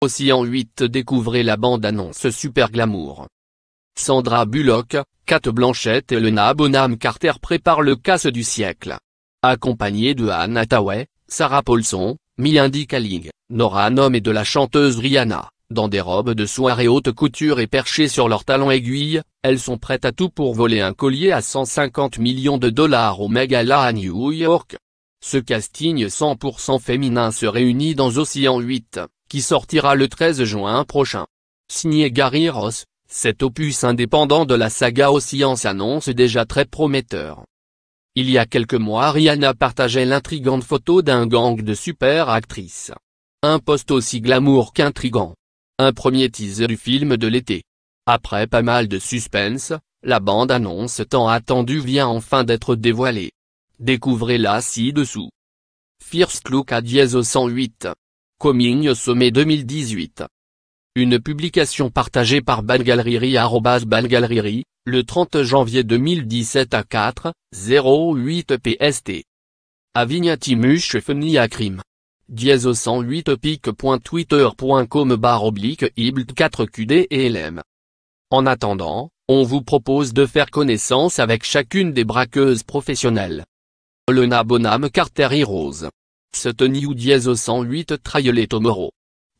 Aussi en 8 découvrez la bande-annonce Super Glamour. Sandra Bullock, Kate Blanchett et Lena Bonham Carter préparent le casse du siècle. Accompagnées de Anne Hathaway, Sarah Paulson, Miyandi Kaling, Nora Anom et de la chanteuse Rihanna, dans des robes de soirée haute couture et perchées sur leurs talons aiguilles, elles sont prêtes à tout pour voler un collier à 150 millions de dollars au Megala à New York. Ce casting 100% féminin se réunit dans Ocean 8 qui sortira le 13 juin prochain. Signé Gary Ross, cet opus indépendant de la saga Ocean annonce déjà très prometteur. Il y a quelques mois Rihanna partageait l'intrigante photo d'un gang de super actrices. Un poste aussi glamour qu'intrigant. Un premier teaser du film de l'été. Après pas mal de suspense, la bande-annonce tant attendue vient enfin d'être dévoilée. Découvrez-la ci-dessous. First Look à au 108 Coming Sommet 2018. Une publication partagée par @bangalriri le 30 janvier 2017 à 4, 08 PST. Avignatimush Feni Akrim. au 108 pic.twitter.com barre oblique 4 QD et LM. En attendant, on vous propose de faire connaissance avec chacune des braqueuses professionnelles. Olena Bonham Carter Rose ou dièse 108 Trail tomorrow.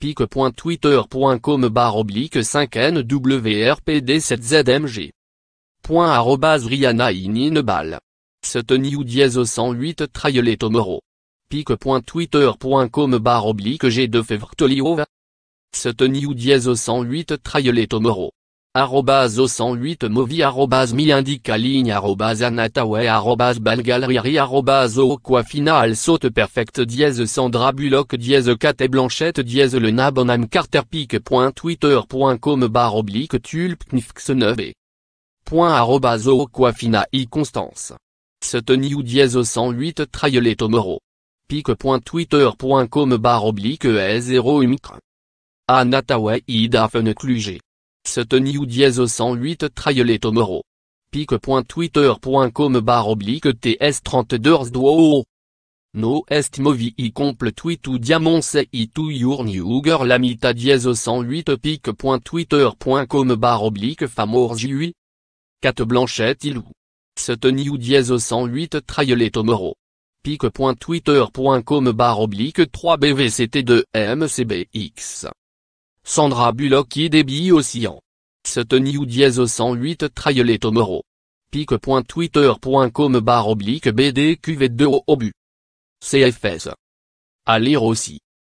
pic.twitter.com barre oblique 5nwrpd7zmg. Point Ce Rihanna ininebal. 108 Trail tomorrow. pic.twitter.com barre oblique g2 tenu ou dièse 108 les tomorrow. 108 movi mi indica ligne anatawe au final saute perfecte dièse sandra bullock dièse cat et blanchette dièse le nabonam carterpic.twitter.com Bar oblique tulp knifx 9 Point arrobas fina i constance. ou dièse 108 les tomoro. Pic.twitter.com Bar oblique e0 umicre. anataway i Dafne new dièse 108 Traiolet Tomorrow. Pic.twitter.com barre oblique TS 32 duo. No est movi i comple tweet ou i to your new girl amita dièse 108 pic.twitter.com baroblique oblique J8. Cat blanchette ilou. new dièse 108 traiolet tomorrow. Pic.twitter.com barre oblique 3 bvct 2 mcbx. Sandra Bullock y débille Ocean. en ou au 108 Trail tomorrow. Pic.twitter.com barre oblique BDQV2 au CFS. À lire aussi.